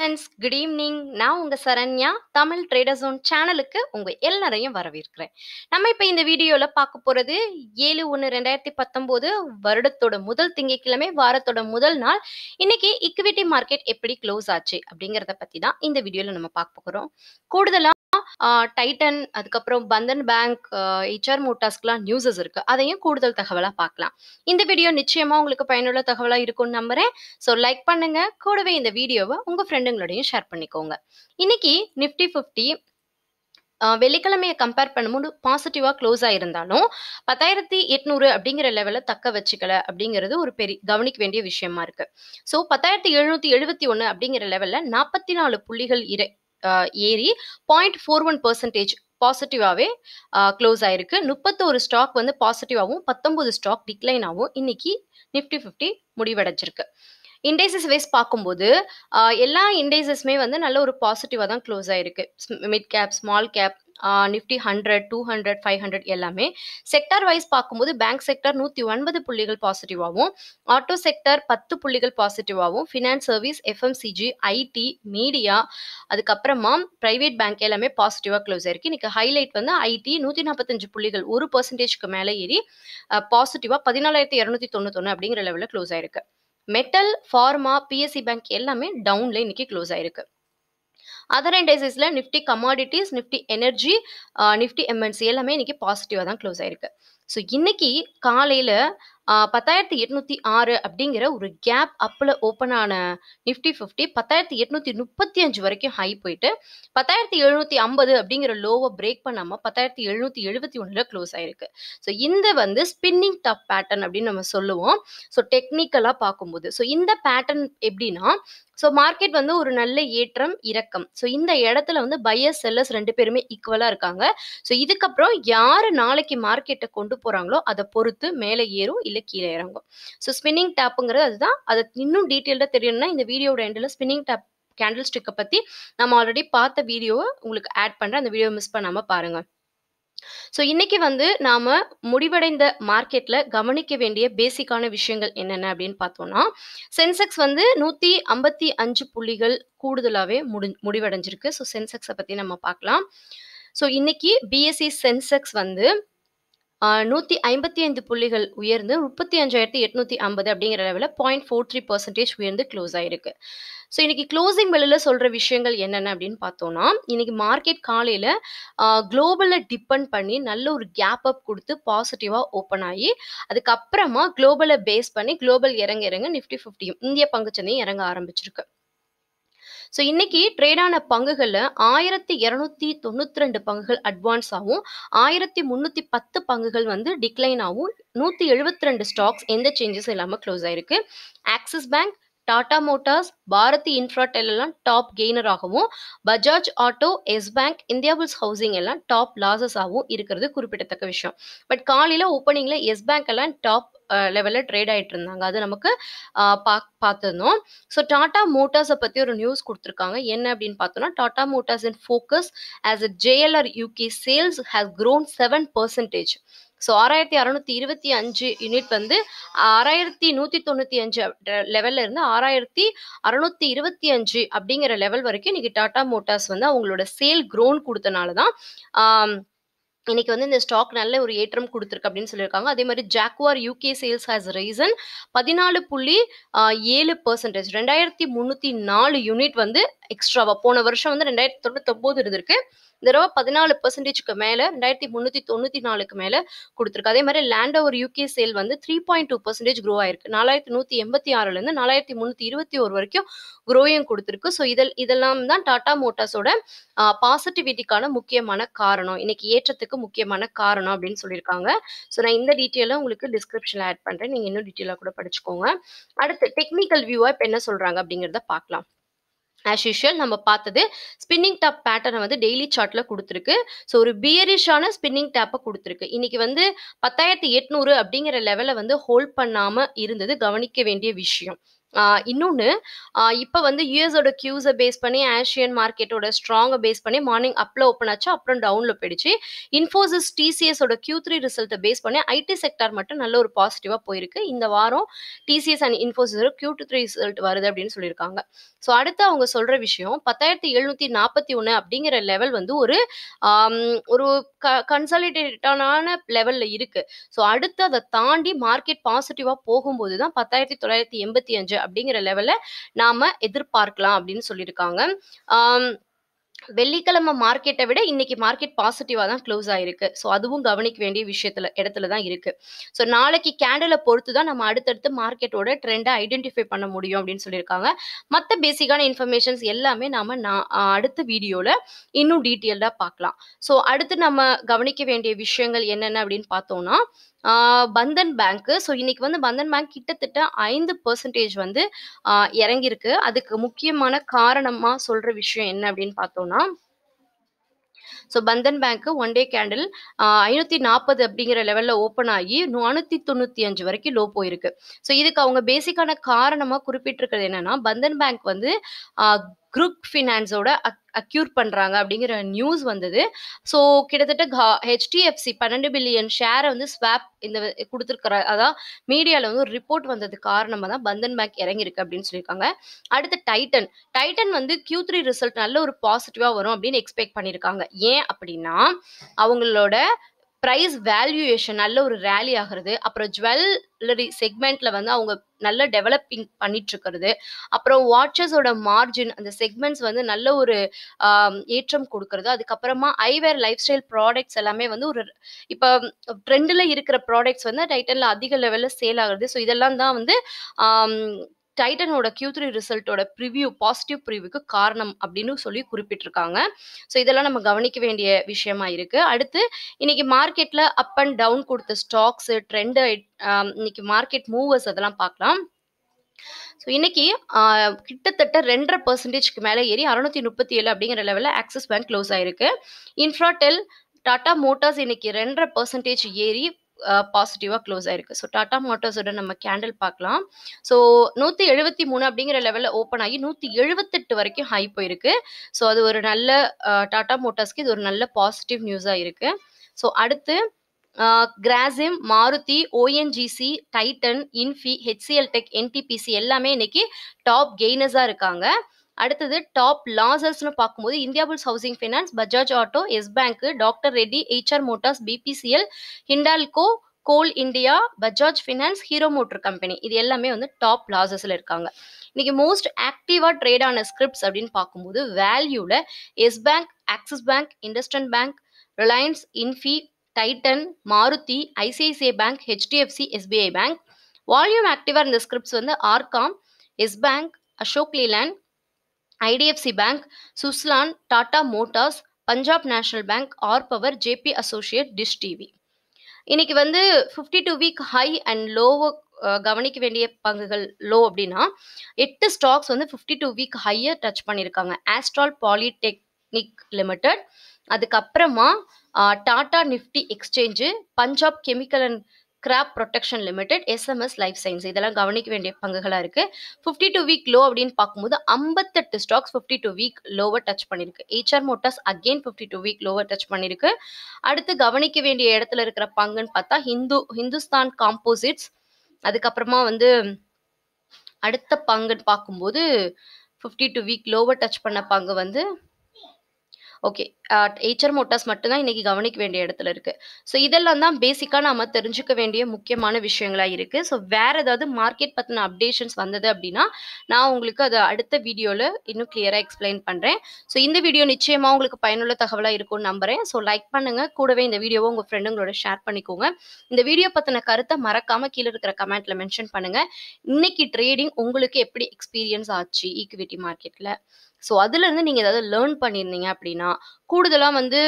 friends good evening நான் உங்கள் சரண்யா தமிழ் ட்ரேடர்ஸோன் சேனலுக்கு உங்கள் எல்லாரையும் வரவேற்கிறேன் நம்ம இப்போ இந்த வீடியோவில் பார்க்க போகிறது ஏழு ஒன்று ரெண்டாயிரத்தி பத்தொம்போது வருடத்தோட முதல் திங்கட்கிழமை வாரத்தோட முதல் நாள் இன்னைக்கு இக்விட்டி மார்க்கெட் எப்படி க்ளோஸ் ஆச்சு அப்படிங்கிறத பற்றி தான் இந்த வீடியோவில் நம்ம பார்க்க போகிறோம் கூடுதலாக டைட்டன் அதுக்கப்புறம் பந்தன் பேங்க் ஹெச்ஆர் மோட்டாஸ்க்குலாம் நியூஸஸ் இருக்குது அதையும் கூடுதல் தகவலாக பார்க்கலாம் இந்த வீடியோ நிச்சயமாக உங்களுக்கு பயனுள்ள தகவலாக இருக்கும்னு நம்புகிறேன் ஸோ லைக் பண்ணுங்கள் கூடவே இந்த வீடியோவை உங்கள் ஃப்ரெண்டுங்களோடையும் ஷேர் பண்ணிக்கோங்க இன்னைக்கு நிஃப்டி ஃபிஃப்டி வெள்ளிக்கிழமையை கம்பேர் பண்ணும்போது பாசிட்டிவாக க்ளோஸ் ஆகிருந்தாலும் பத்தாயிரத்தி எட்நூறு அப்படிங்கிற லெவலில் தக்க வச்சுக்கல அப்படிங்கிறது ஒரு பெரிய கவனிக்க வேண்டிய விஷயமா இருக்குது ஸோ பத்தாயிரத்தி எழுநூற்றி எழுபத்தி ஒன்று அப்படிங்கிற லெவலில் நாற்பத்தி நாலு புள்ளிகள் இறை ஏறி பாயிண்ட் ஃபோர் ஒன் பர்சன்டேஜ் பாசிட்டிவாகவே க்ளோஸ் ஆயிருக்கு முப்பத்தோரு ஸ்டாக் வந்து பாசிட்டிவாகவும் பத்தொம்பது ஸ்டாக் டிக்ளைன் ஆகும் இன்னைக்கு நிஃப்டி ஃபிஃப்டி முடிவடைஞ்சிருக்கு இண்டேசஸ் வைஸ் பார்க்கும்போது எல்லா இண்டேசஸுமே வந்து நல்ல ஒரு பாசிட்டிவாக தான் க்ளோஸ் ஆயிருக்கு mid cap small cap Nifty hundred two hundred five hundred எல்லாமே செக்டர் வைஸ் பார்க்கும்போது பேங்க் செக்டர் நூற்றி ஒன்பது புள்ளிகள் பாசிட்டிவாகவும் ஆட்டோ செக்டர் பத்து புள்ளிகள் பாசிட்டிவாகவும் finance service FMCG IT media அதுக்கப்புறமா பிரைவேட் பேங்க் எல்லாமே பாசிட்டிவாக க்ளோஸ் ஆயிருக்கு இன்னைக்கு ஹைலைட் வந்து ஐடி நூற்றி நாற்பத்தஞ்சு புள்ளிகள் ஒரு பர்சன்டேஜ்க்கு மேலே ஏறி பாசிட்டிவாக பதினாலாயிரத்தி இரநூத்தி தொண்ணூத்தொன்று அப்படிங்கிற லெவலில் க்ளோஸ் ஆயிருக்கு மெட்டல் ஃபார்மா பிஎஸ்சி பேங்க் எல்லாமே டவுன்ல இன்னைக்கு க்ளோஸ் ஆயிருக்கு அதர் இண்டைசஸில் Nifty commodities Nifty energy Nifty MNC எல்லாமே இன்றைக்கி பாசிட்டிவாக தான் க்ளோஸ் ஆயிருக்கு ஸோ இன்னைக்கு காலையில் பத்தாயிரத்தி எட்நூத்தி ஆறு அப்படிங்கிற ஒரு கேப் அப்பில் ஓப்பன் ஆன நிஃப்டி ஃபிஃப்டி பத்தாயிரத்தி எட்நூத்தி முப்பத்தி அஞ்சு வரைக்கும் ஹை போயிட்டு பத்தாயிரத்தி எழுநூத்தி ஐம்பது அப்படிங்கிற லோவை பிரேக் பண்ணாமல் பத்தாயிரத்தி எழுநூத்தி எழுபத்தி ஒன்றில் க்ளோஸ் ஆயிருக்கு ஸோ இந்த வந்து ஸ்பின்னிங் டப் பேட்டர்ன் அப்படின்னு நம்ம சொல்லுவோம் ஸோ டெக்னிக்கலாக பார்க்கும்போது ஸோ இந்த பேட்டர்ன் எப்படின்னா ஸோ மார்க்கெட் வந்து ஒரு நல்ல ஏற்றம் இறக்கம் ஸோ இந்த இடத்துல வந்து பையர் செல்லர்ஸ் ரெண்டு பேருமே ஈக்குவலாக இருக்காங்க ஸோ இதுக்கப்புறம் யார் நாளைக்கு மார்க்கெட்டை கொண்டு போகிறாங்களோ அதை பொறுத்து மேலே ஏறும் இல்லை கீழே இறங்கும் ஸோ ஸ்பின்னிங் டேப்புங்கிறது அதுதான் அதை இன்னும் டீட்டெயில்டாக தெரியணும்னா இந்த வீடியோட எண்டில் ஸ்பின்னிங் டேப் கேண்டில் ஸ்டிக்கை பற்றி நம்ம ஆல்ரெடி பார்த்த வீடியோவை உங்களுக்கு ஆட் பண்ணுறேன் அந்த வீடியோ மிஸ் பண்ணாமல் பாருங்கள் ஸோ இன்றைக்கி வந்து நாம் முடிவடைந்த மார்க்கெட்டில் கவனிக்க வேண்டிய பேசிக்கான விஷயங்கள் என்னென்ன அப்படின்னு பார்த்தோம்னா சென்செக்ஸ் வந்து நூற்றி ஐம்பத்தி அஞ்சு புள்ளிகள் கூடுதலாகவே முடி முடிவடைஞ்சிருக்கு ஸோ சென்செக்ஸை பற்றி நம்ம பார்க்கலாம் ஸோ இன்னைக்கு பிஎஸ்சி சென்செக்ஸ் e வந்து நூற்றி ஐம்பத்தி ஐந்து புள்ளிகள் உயர்ந்து முப்பத்தி அஞ்சாயிரத்தி எட்நூற்றி ஐம்பது அப்படிங்கிற லெவலில் பாயிண்ட் ஃபோர் த்ரீ பர்சன்டேஜ் உயர்ந்து க்ளோஸ் ஆயிருக்கு ஸோ இன்னைக்கு க்ளோசிங் வெளியில் சொல்கிற விஷயங்கள் என்னென்ன அப்படின்னு பார்த்தோம்னா இன்னைக்கு மார்க்கெட் காலையில் குளோபலில் டிபெண்ட் பண்ணி நல்ல ஒரு கேப் அப் கொடுத்து பாசிட்டிவாக ஓப்பன் ஆகி அதுக்கப்புறமா குளோபலை பேஸ் பண்ணி குளோபல் இறங்க இறங்க நிஃப்டி ஃபிஃப்டியும் இந்திய பங்குச்சந்தையும் இறங்க ஆரம்பிச்சிருக்கு ஸோ இன்னைக்கு ட்ரேட் ஆன பங்குகளில் ஆயிரத்தி இரநூத்தி தொண்ணூத்தி ரெண்டு பங்குகள் அட்வான்ஸ் ஆகும் ஆயிரத்தி முந்நூற்றி பத்து பங்குகள் வந்து டிக்ளைன் ஆகும் நூற்றி எழுபத்தி ரெண்டு ஸ்டாக்ஸ் எந்த சேஞ்சஸும் இல்லாமல் க்ளோஸ் ஆயிருக்கு Axis Bank Tata Motors Bharti Infratel எல்லாம் டாப் கெய்னராகவும் Bajaj Auto Yes Bank Indiabulls housing எல்லாம் டாப் லாசஸாகவும் இருக்கிறது குறிப்பிடத்தக்க விஷயம் பட் காலையில் ஓப்பனிங்கில் எஸ் பேங்க் எல்லாம் டாப் லெவலில் ட்ரேட் ஆகிட்டு இருந்தாங்க அது நமக்கு பா பார்த்துருந்தோம் ஸோ டாடா மோட்டார்ஸை பற்றி ஒரு நியூஸ் கொடுத்துருக்காங்க என்ன அப்படின்னு பார்த்தோம்னா Tata Motors in focus as a JLR UK sales has grown seven percentage so ஆறாயிரத்தி அறநூற்றி இருபத்தி அஞ்சு யூனிட் வந்து ஆறாயிரத்தி நூற்றி தொண்ணூற்றி அஞ்சு லெவல்ல இருந்து ஆறாயிரத்தி அறநூற்றி இருபத்தி அஞ்சு அப்படிங்கிற லெவல் வரைக்கும் இன்னைக்கு டாடா மோட்டார்ஸ் வந்து அவங்களோட சேல் க்ரோன் கொடுத்தனால தான் இன்னைக்கு வந்து இந்த ஸ்டாக் நல்ல ஒரு ஏற்றம் கொடுத்துருக்கு அப்படின்னு சொல்லியிருக்காங்க அதே மாதிரி Jaguar UK sales has risen பதினாலு புள்ளி ஏழு பர்சன்டேஜ் ரெண்டாயிரத்தி முந்நூற்றி நாலு யூனிட் வந்து எக்ஸ்ட்ராவா போன வருஷம் வந்து ரெண்டாயிரத்தி தொண்ணூத்தொம்போது இருந்திருக்கு இந்த தடவை பதினாலு பெர்சன்டேஜ்க்கு மேலே ரெண்டாயிரத்தி முந்நூற்றி தொண்ணூற்றி நாலுக்கு மேலே கொடுத்துருக்கு அதே மாதிரி லேண்ட் ஓவர் யூகே சேல் வந்து three point two percentage grow ஆயிருக்கு நாலாயிரத்தி நூற்றி எண்பத்தி ஆறுலேருந்து நாலாயிரத்தி முந்நூற்றி இருபத்தி ஒரு வரைக்கும் க்ரோயும் கொடுத்துருக்கு ஸோ இதில் இதெல்லாம் தான் டாடா மோட்டார்ஸோட பாசிட்டிவிட்டிக்கான முக்கியமான காரணம் இன்னைக்கு ஏற்றத்துக்கு முக்கியமான காரணம் அப்படின்னு சொல்லியிருக்காங்க ஸோ நான் இந்த டீட்டெயிலும் உங்களுக்கு டிஸ்கிரிப்ஷனில் ஆட் பண்ணுறேன் நீங்கள் இன்னும் டீட்டெயிலாக கூட படிச்சுக்கோங்க அடுத்து டெக்னிக்கல் வியூவாக இப்போ என்ன சொல்கிறாங்க அப்படிங்கிறத பார்க்கலாம் ஆஸ் யூஷுவல் நம்ம பார்த்தது ஸ்பின்னிங் டாப் பேட்டர்னை வந்து டெய்லி சார்ட்டில் கொடுத்துருக்கு ஸோ ஒரு பியரிஷான ஸ்பின்னிங் டேப்பை கொடுத்துருக்கு இன்னைக்கு வந்து பத்தாயிரத்தி எட்நூறு அப்படிங்கிற லெவலை வந்து ஹோல்ட் பண்ணாமல் இருந்தது கவனிக்க வேண்டிய விஷயம் இன்னொன்று இப்போ வந்து யூஎஸோட கியூஸை பேஸ் பண்ணி ஆஷியன் மார்க்கெட்டோட ஸ்ட்ராங்கை பேஸ் பண்ணி மார்னிங் அப்பில் ஓப்பன் ஆச்சு அப்புறம் டவுனில் போயிடுச்சு இன்ஃபோசிஸ் டிசிஎஸோட கியூ த்ரீ ரிசல்ட்டை பேஸ் பண்ணி ஐடி செக்டார் மட்டும் நல்ல ஒரு பாசிட்டிவாக போயிருக்கு இந்த வாரம் TCS and Infosys Q two three result வருது அப்படின்னு சொல்லியிருக்காங்க ஸோ அடுத்து அவங்க சொல்கிற விஷயம் பத்தாயிரத்தி எழுநூற்றி நாற்பத்தி ஒன்று அப்படிங்கிற லெவல் வந்து ஒரு ஒரு க கன்சாலிடேட்டடான லெவலில் இருக்குது ஸோ அடுத்து அதை தாண்டி மார்க்கெட் பாசிட்டிவாக போகும்போது தான் பத்தாயிரத்தி தொள்ளாயிரத்தி எண்பத்தி அஞ்சு அப்படிங்கிற லெவல்ல நாம எதிர்பார்க்கலாம் அப்படின்னு சொல்லியிருக்காங்க வெள்ளிக்கிழமை மார்க்கெட்டை விட இன்னைக்கு மார்க்கெட் பாசிட்டிவாக தான் க்ளோஸ் ஆயிருக்கு ஸோ அதுவும் கவனிக்க வேண்டிய விஷயத்துல இடத்துல தான் இருக்கு ஸோ நாளைக்கு கேண்டலை பொறுத்து தான் நம்ம அடுத்தடுத்து மார்க்கெட்டோட ட்ரெண்டை ஐடென்டிஃபை பண்ண முடியும் அப்படின்னு சொல்லியிருக்காங்க மற்ற பேசிக்கான இன்ஃபர்மேஷன்ஸ் எல்லாமே நாம அடுத்த வீடியோவில் இன்னும் டீட்டெயில்டாக பார்க்கலாம் ஸோ அடுத்து நம்ம கவனிக்க வேண்டிய விஷயங்கள் என்னென்ன அப்படின்னு பார்த்தோம்னா பந்தன் பேங்க்கு ஸோ இன்னைக்கு வந்து பந்தன் பேங்க் கிட்டத்தட்ட ஐந்து பர்சன்டேஜ் வந்து இறங்கியிருக்கு அதுக்கு முக்கியமான காரணமாக சொல்கிற விஷயம் என்ன அப்படின்னு பார்த்தோம்னா ஸோ பந்தன் பேங்க்கு ஒன் டே கேண்டில் ஐநூற்றி நாற்பது அப்படிங்கிற லெவலில் ஓப்பன் ஆகி நானூற்றி தொண்ணூற்றி அஞ்சு வரைக்கும் லோ போயிருக்கு ஸோ இதுக்கு அவங்க பேசிக்கான காரணமாக குறிப்பிட்டிருக்கிறது என்னன்னா பந்தன் பேங்க் வந்து குரூப் ஃபினான்ஸோட அக்யூர் பண்ணுறாங்க அப்படிங்கிற நியூஸ் வந்தது ஸோ கிட்டத்தட்ட ஹெச்டிஎஃப்சி பன்னெண்டு பில்லியன் ஷேரை வந்து ஸ்வாப் இந்த கொடுத்துருக்குற அதான் மீடியாவில் வந்து ஒரு ரிப்போர்ட் வந்தது காரணமாக தான் பந்தன் பேங்க் இறங்கியிருக்கு அப்படின்னு சொல்லியிருக்காங்க அடுத்து டைட்டன் டைட்டன் வந்து கியூ த்ரீ ரிசல்ட் நல்ல ஒரு பாசிட்டிவாக வரும் அப்படின்னு எக்ஸ்பெக்ட் பண்ணியிருக்காங்க ஏன் அப்படின்னா அவங்களோட ப்ரைஸ் வேல்யூயேஷன் நல்ல ஒரு ரேலி ஆகிறது அப்புறம் ஜுவல்லரி செக்மெண்ட்ல வந்து அவங்க நல்ல டெவலப்பிங் பண்ணிட்டு இருக்கிறது அப்புறம் வாட்சஸோட மார்ஜின் அந்த செக்மெண்ட்ஸ் வந்து நல்ல ஒரு ஏற்றம் கொடுக்கறது அதுக்கப்புறமா ஐவேர் லைஃப் ஸ்டைல் ப்ராடக்ட்ஸ் எல்லாமே வந்து ஒரு இப்போ ட்ரெண்டில் இருக்கிற ப்ராடக்ட்ஸ் வந்து டைட்டனில் அதிக லெவலில் சேல் ஆகுறது ஸோ இதெல்லாம் தான் வந்து டைட்டனோட கியூ த்ரீ ரிசல்ட்டோட ப்ரிவியூ பாசிட்டிவ் ப்ரிவியூக்கு காரணம் அப்படின்னு சொல்லி குறிப்பிட்டிருக்காங்க ஸோ இதெல்லாம் நம்ம கவனிக்க வேண்டிய விஷயமா இருக்கு அடுத்து இன்னைக்கு மார்க்கெட்ல அப் அண்ட் டவுன் கொடுத்த ஸ்டாக்ஸ் ட்ரெண்ட் இன்னைக்கு மார்க்கெட் மூவர்ஸ் அதெல்லாம் பார்க்கலாம் ஸோ இன்னைக்கு கிட்டத்தட்ட ரெண்டரை பர்சன்டேஜ்க்கு மேலே ஏறி அறுநூத்தி முப்பத்தி ஏழு அப்படிங்கிற லெவலில் ஆக்சிஸ் பேங்க் க்ளோஸ் ஆயிருக்கு இன்ஃப்ராடெல் டாடா மோட்டார்ஸ் இன்னைக்கு ரெண்டரை பர்சன்டேஜ் ஏறி பாசிட்டிவாக க்ளோஸ் ஆயிருக்கு ஸோ டாடா மோட்டார்ஸோட நம்ம கேண்டில் பார்க்கலாம் ஸோ நூற்றி எழுபத்தி மூணு அப்படிங்கிற லெவலில் ஓப்பன் ஆகி நூற்றி எழுபத்தெட்டு வரைக்கும் ஹை போயிருக்கு ஸோ அது ஒரு நல்ல டாடா மோட்டார்ஸ்க்கு இது ஒரு நல்ல பாசிட்டிவ் நியூஸாக இருக்கு ஸோ அடுத்து Grasim Maruti ONGC Titan Infy HCL Tech NTPC எல்லாமே இன்னைக்கு டாப் கெய்னர்ஸாக இருக்காங்க அடுத்தது டாப் லாசர்ஸ்னு பார்க்கும்போது Indiabulls housing finance Bajaj Auto Yes Bank doctor Reddy HR Motors BPCL Hindalco Coal India Bajaj Finance Hero Motor Company இது எல்லாமே வந்து டாப் லாசஸில் இருக்காங்க இன்னைக்கு மோஸ்ட் ஆக்டிவாக ட்ரேட் ஆன ஸ்கிரிப்ட்ஸ் அப்படின்னு பார்க்கும்போது வேல்யூவில் Yes Bank Axis Bank IndusInd Bank Reliance Infy Titan Maruti ICICI Bank HDFC SBI Bank volume ஆக்டிவாக இருந்த ஸ்கிரிப்ட்ஸ் வந்து RCom Yes Bank Ashok Leyland IDFC Bank Suzlon Tata Motors Punjab National Bank R Power JP Associate Dish TV இன்னைக்கு வந்து fifty two week high and லோவோ கவனிக்க வேண்டிய பங்குகள் low அப்படின்னா எட்டு ஸ்டாக்ஸ் வந்து ஃபிஃப்டி டூ வீக் ஹையை டச் பண்ணியிருக்காங்க ஆஸ்ட்ரால் பாலிடெக்னிக் லிமிடெட் அதுக்கப்புறமா Tata Nifty exchange Punjab chemical and crop protection limited SMS life science இதெல்லாம் கவனிக்க வேண்டிய பங்குகளாக இருக்குது ஃபிஃப்டி டூ வீக் லோ அப்படின்னு பார்க்கும்போது ஐம்பத்தெட்டு stocks fifty two week lower touch பண்ணியிருக்கு HR Motors again fifty two week lower touch பண்ணியிருக்கு அடுத்து கவனிக்க வேண்டிய இடத்துல இருக்கிற பங்குன்னு பார்த்தா ஹிந்து ஹிந்துஸ்தான் காம்போசிட்ஸ் அதுக்கப்புறமா வந்து அடுத்த பங்குன்னு பார்க்கும்போது fifty two week lower touch பண்ண பங்கு வந்து ஓகே ஹெச்ஆர் மோட்டார்ஸ் மட்டும்தான் இன்னைக்கு கவனிக்க வேண்டிய இடத்துல இருக்கு ஸோ இதெல்லாம் தான் பேசிக்காக நாம தெரிஞ்சுக்க வேண்டிய முக்கியமான விஷயங்களா இருக்கு ஸோ வேற ஏதாவது மார்க்கெட் பற்றின அப்டேஷன்ஸ் வந்தது அப்படின்னா நான் உங்களுக்கு அதை அடுத்த வீடியோவில் இன்னும் கிளியரா எக்ஸ்பிளைன் பண்ணுறேன் ஸோ இந்த வீடியோ நிச்சயமாக உங்களுக்கு பயனுள்ள தகவலாக இருக்கும்னு நம்புறேன் ஸோ லைக் பண்ணுங்க கூடவே இந்த வீடியோவை உங்கள் ஃப்ரெண்டுங்களோட ஷேர் பண்ணிக்கோங்க இந்த வீடியோ பற்றின கருத்தை மறக்காம கீழே இருக்கிற கமெண்ட்ல மென்ஷன் பண்ணுங்க இன்னைக்கு ட்ரேடிங் உங்களுக்கு எப்படி எக்ஸ்பீரியன்ஸ் ஆச்சு ஈக்விட்டி மார்க்கெட்டில் ஸோ அதுலேருந்து நீங்கள் ஏதாவது லேர்ன் பண்ணியிருந்தீங்க அப்படின்னா கூடுதலாக வந்து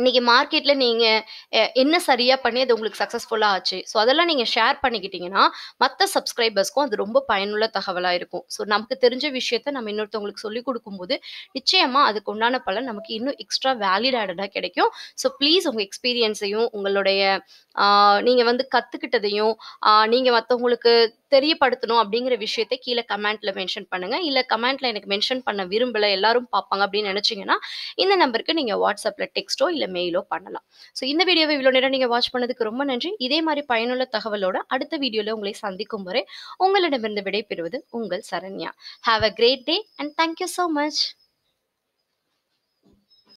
இன்றைக்கி மார்க்கெட்டில் நீங்கள் என்ன சரியாக பண்ணி அது உங்களுக்கு சக்ஸஸ்ஃபுல்லாக ஆச்சு ஸோ அதெல்லாம் நீங்கள் ஷேர் பண்ணிக்கிட்டிங்கன்னா மற்ற சப்ஸ்கிரைபர்ஸ்க்கும் அது ரொம்ப பயனுள்ள தகவலாக இருக்கும் ஸோ நமக்கு தெரிஞ்ச விஷயத்த நம்ம இன்னொருத்தவங்களுக்கு சொல்லிக் கொடுக்கும்போது நிச்சயமாக அதுக்கு உண்டான பலன் நமக்கு இன்னும் எக்ஸ்ட்ரா வேலிட் ஆடடாக கிடைக்கும் ஸோ ப்ளீஸ் உங்கள் எக்ஸ்பீரியன்ஸையும் உங்களுடைய நீங்கள் வந்து கற்றுக்கிட்டதையும் நீங்கள் மற்றவங்களுக்கு தெரியப்படுத்தணும் அப்படிங்கிற விஷயத்த கீழே கமெண்ட்ல மென்ஷன் பண்ணுங்க இல்ல கமெண்ட்ல எனக்கு மென்ஷன் பண்ண விரும்பல எல்லாரும் பார்ப்பாங்க அப்படின்னு நினைச்சீங்கன்னா இந்த நம்பருக்கு நீங்க வாட்ஸ்அப்ல டெக்ஸ்டோ இல்ல மெயிலோ பண்ணலாம் ஸோ இந்த வீடியோவை இவ்வளோ நேரம் நீங்க வாட்ச் பண்ணதுக்கு ரொம்ப நன்றி இதே மாதிரி பயனுள்ள தகவலோட அடுத்த வீடியோல உங்களை சந்திக்கும் வரை உங்களிடமிருந்து விடைபெறுவது உங்கள் Saranya have a great day and thank you so much